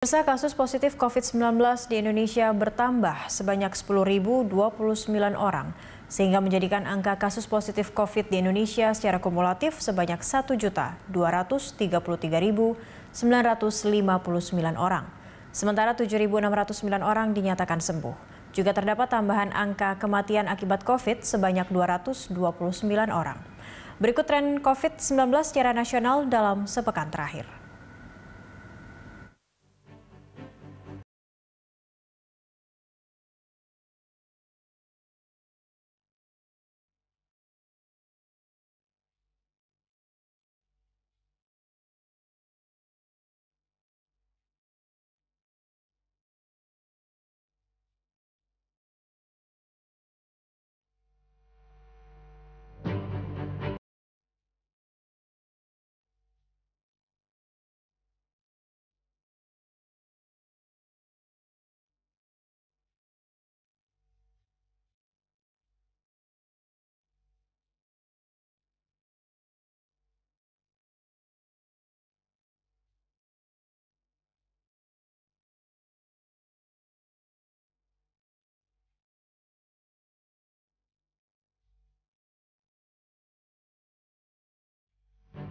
Pemirsa kasus positif COVID-19 di Indonesia bertambah sebanyak 10.029 orang, sehingga menjadikan angka kasus positif COVID di Indonesia secara kumulatif sebanyak 1.233.959 orang. Sementara 7.609 orang dinyatakan sembuh. Juga terdapat tambahan angka kematian akibat COVID sebanyak 229 orang. Berikut tren COVID-19 secara nasional dalam sepekan terakhir.